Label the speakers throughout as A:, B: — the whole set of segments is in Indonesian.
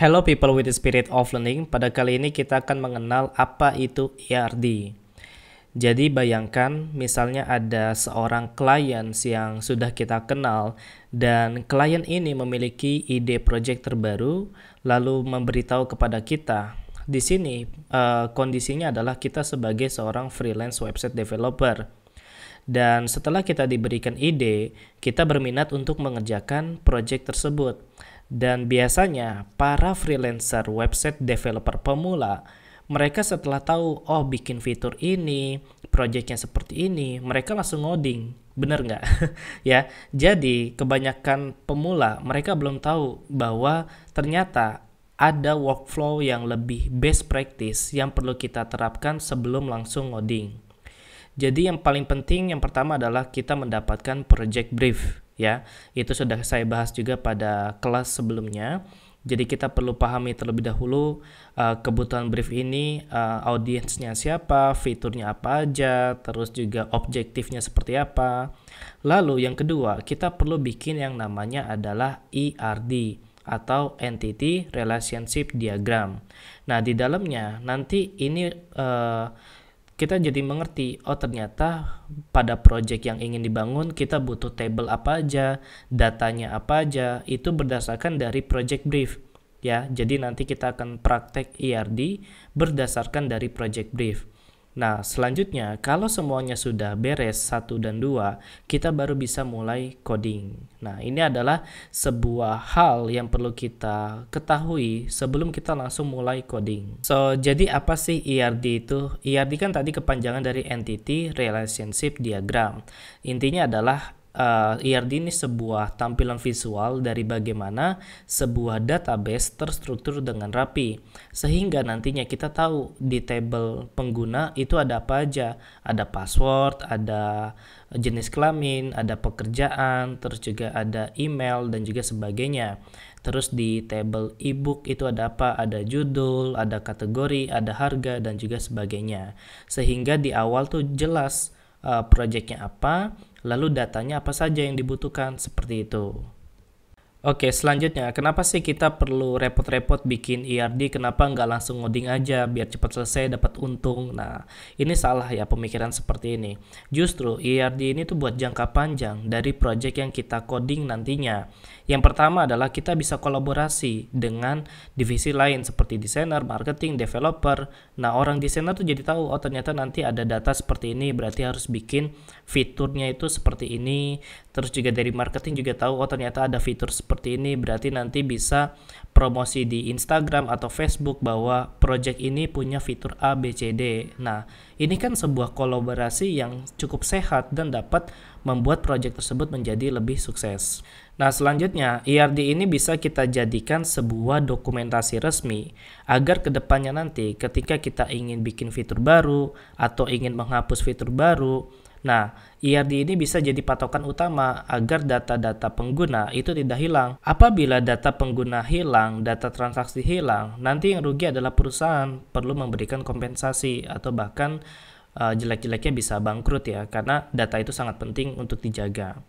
A: Hello people with the spirit of learning, pada kali ini kita akan mengenal apa itu ERD. Jadi bayangkan misalnya ada seorang klien yang sudah kita kenal dan klien ini memiliki ide project terbaru lalu memberitahu kepada kita. Di sini uh, kondisinya adalah kita sebagai seorang freelance website developer. Dan setelah kita diberikan ide, kita berminat untuk mengerjakan project tersebut. Dan biasanya para freelancer website developer pemula, mereka setelah tahu, oh bikin fitur ini, projectnya seperti ini, mereka langsung ngoding. Bener nggak? ya, jadi kebanyakan pemula mereka belum tahu bahwa ternyata ada workflow yang lebih best practice yang perlu kita terapkan sebelum langsung ngoding. Jadi yang paling penting yang pertama adalah kita mendapatkan project brief ya. Itu sudah saya bahas juga pada kelas sebelumnya. Jadi kita perlu pahami terlebih dahulu uh, kebutuhan brief ini uh, audiensnya siapa, fiturnya apa aja, terus juga objektifnya seperti apa. Lalu yang kedua, kita perlu bikin yang namanya adalah ERD atau entity relationship diagram. Nah, di dalamnya nanti ini uh, kita jadi mengerti, oh ternyata pada project yang ingin dibangun kita butuh table apa aja, datanya apa aja, itu berdasarkan dari project brief. Ya, jadi nanti kita akan praktek ERD berdasarkan dari project brief. Nah, selanjutnya kalau semuanya sudah beres satu dan dua kita baru bisa mulai coding. Nah, ini adalah sebuah hal yang perlu kita ketahui sebelum kita langsung mulai coding. So, jadi apa sih ERD itu? ERD kan tadi kepanjangan dari Entity Relationship Diagram. Intinya adalah uh, eh, ERD ini sebuah tampilan visual dari bagaimana sebuah database terstruktur dengan rapi sehingga nantinya kita tahu di table pengguna itu ada apa aja ada password ada jenis kelamin ada pekerjaan terus juga ada email dan juga sebagainya terus di tabel ebook itu ada apa ada judul ada kategori ada harga dan juga sebagainya sehingga di awal tuh jelas Eh, proyeknya apa, lalu datanya apa saja yang dibutuhkan seperti itu. Oke, selanjutnya, kenapa sih kita perlu repot-repot bikin IRD? E kenapa nggak langsung ngoding aja biar cepat selesai dapat untung? Nah, ini salah ya pemikiran seperti ini. Justru IRD e ini tuh buat jangka panjang dari project yang kita coding nantinya. Yang pertama adalah kita bisa kolaborasi dengan divisi lain seperti desainer, marketing, developer. Nah, orang desainer tuh jadi tahu, oh ternyata nanti ada data seperti ini, berarti harus bikin fiturnya itu seperti ini terus juga dari marketing juga tahu oh ternyata ada fitur seperti ini berarti nanti bisa promosi di Instagram atau Facebook bahwa project ini punya fitur A B C D. Nah, ini kan sebuah kolaborasi yang cukup sehat dan dapat membuat project tersebut menjadi lebih sukses. Nah, selanjutnya IRD e ini bisa kita jadikan sebuah dokumentasi resmi agar kedepannya nanti ketika kita ingin bikin fitur baru atau ingin menghapus fitur baru Nah, IRD ini bisa jadi patokan utama agar data-data pengguna itu tidak hilang. Apabila data pengguna hilang, data transaksi hilang, nanti yang rugi adalah perusahaan perlu memberikan kompensasi atau bahkan uh, jelek-jeleknya bisa bangkrut ya karena data itu sangat penting untuk dijaga.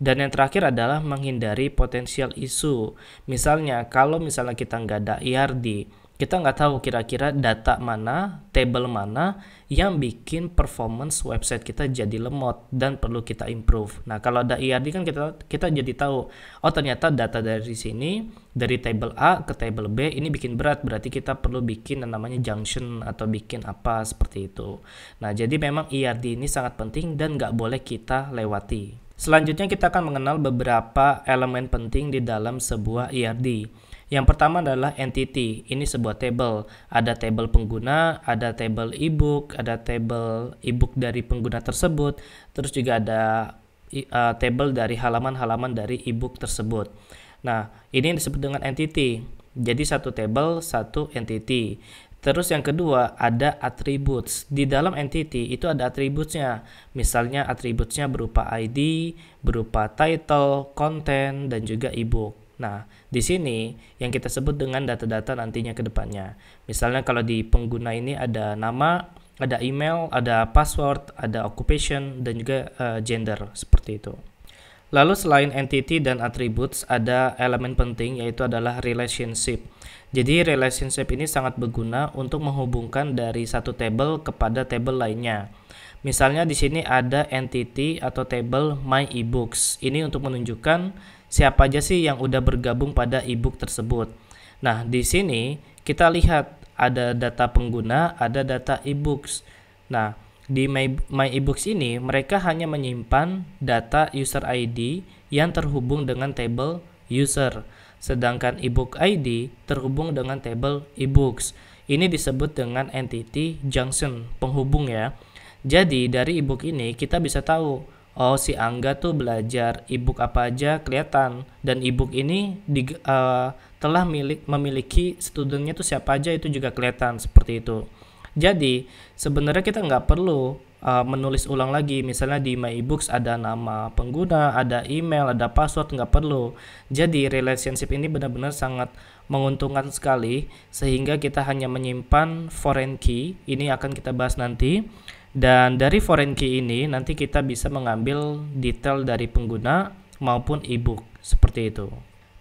A: Dan yang terakhir adalah menghindari potensial isu. Misalnya kalau misalnya kita nggak ada IRD, kita nggak tahu kira-kira data mana, table mana yang bikin performance website kita jadi lemot dan perlu kita improve. Nah, kalau ada IRD kan kita kita jadi tahu, oh ternyata data dari sini dari table A ke table B ini bikin berat, berarti kita perlu bikin yang namanya junction atau bikin apa seperti itu. Nah, jadi memang IRD ini sangat penting dan nggak boleh kita lewati. Selanjutnya kita akan mengenal beberapa elemen penting di dalam sebuah IRD. Yang pertama adalah entity. Ini sebuah table. Ada table pengguna, ada table ebook, ada table ebook dari pengguna tersebut, terus juga ada uh, table dari halaman-halaman dari ebook tersebut. Nah, ini yang disebut dengan entity. Jadi satu table, satu entity. Terus yang kedua ada attributes. Di dalam entity itu ada attributesnya. Misalnya attributesnya berupa ID, berupa title, konten, dan juga ebook. Nah, di sini yang kita sebut dengan data-data nantinya ke depannya. Misalnya kalau di pengguna ini ada nama, ada email, ada password, ada occupation, dan juga uh, gender, seperti itu. Lalu selain entity dan attributes, ada elemen penting yaitu adalah relationship. Jadi relationship ini sangat berguna untuk menghubungkan dari satu table kepada table lainnya. Misalnya di sini ada entity atau table my ebooks. Ini untuk menunjukkan siapa aja sih yang udah bergabung pada e-book tersebut. Nah, di sini kita lihat ada data pengguna, ada data e-books. Nah, di My, My books ini mereka hanya menyimpan data user ID yang terhubung dengan table user, sedangkan e-book ID terhubung dengan table books Ini disebut dengan entity junction, penghubung ya. Jadi dari e-book ini kita bisa tahu oh si Angga tuh belajar ebook apa aja kelihatan dan ebook ini di, uh, eh, telah milik memiliki studentnya tuh siapa aja itu juga kelihatan seperti itu. Jadi sebenarnya kita nggak perlu uh, menulis ulang lagi misalnya di My Ebooks ada nama pengguna, ada email, ada password nggak perlu. Jadi relationship ini benar-benar sangat menguntungkan sekali sehingga kita hanya menyimpan foreign key. Ini akan kita bahas nanti dan dari foreign key ini nanti kita bisa mengambil detail dari pengguna maupun ebook seperti itu.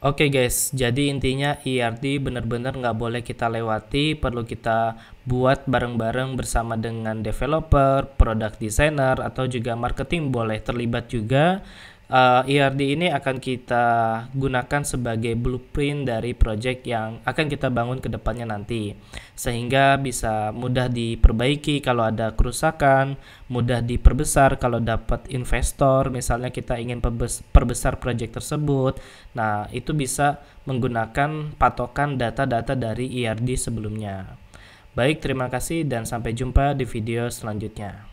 A: Oke okay guys, jadi intinya ERD benar-benar nggak boleh kita lewati, perlu kita buat bareng-bareng bersama dengan developer, product designer, atau juga marketing boleh terlibat juga uh, eh, ERD ini akan kita gunakan sebagai blueprint dari project yang akan kita bangun ke depannya nanti sehingga bisa mudah diperbaiki kalau ada kerusakan, mudah diperbesar kalau dapat investor, misalnya kita ingin perbesar project tersebut. Nah, itu bisa menggunakan patokan data-data dari ERD sebelumnya. Baik, terima kasih dan sampai jumpa di video selanjutnya.